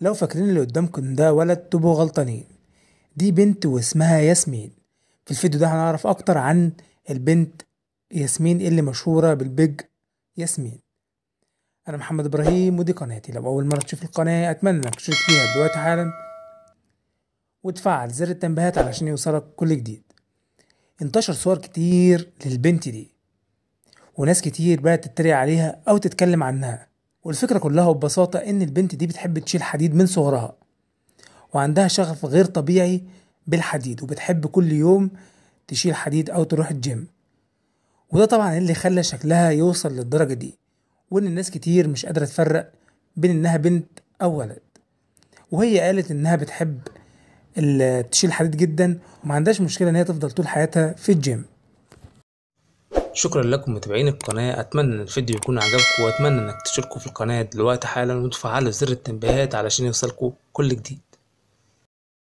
لو فاكرين اللي قدامكم ده ولد تبقوا غلطانين دي بنت واسمها ياسمين في الفيديو ده هنعرف اكتر عن البنت ياسمين اللي مشهورة بالبيج ياسمين انا محمد ابراهيم ودي قناتي لو اول مرة تشوف القناة اتمنى انك تشترك فيها دلوقتي حالا وتفعل زر التنبيهات علشان يوصلك كل جديد انتشر صور كتير للبنت دي وناس كتير بقت تتريق عليها او تتكلم عنها والفكرة كلها ببساطة إن البنت دي بتحب تشيل حديد من صغرها وعندها شغف غير طبيعي بالحديد وبتحب كل يوم تشيل حديد أو تروح الجيم وده طبعا اللي خلى شكلها يوصل للدرجة دي وإن الناس كتير مش قادرة تفرق بين إنها بنت أو ولد وهي قالت إنها بتحب تشيل حديد جدا ومعندهاش مشكلة إن هي تفضل طول حياتها في الجيم شكرا لكم متابعين القناة اتمنى ان الفيديو يكون عجبكم واتمنى انك تشتركوا في القناة دلوقتي حالا وتفعلوا زر التنبيهات علشان يوصلكوا كل جديد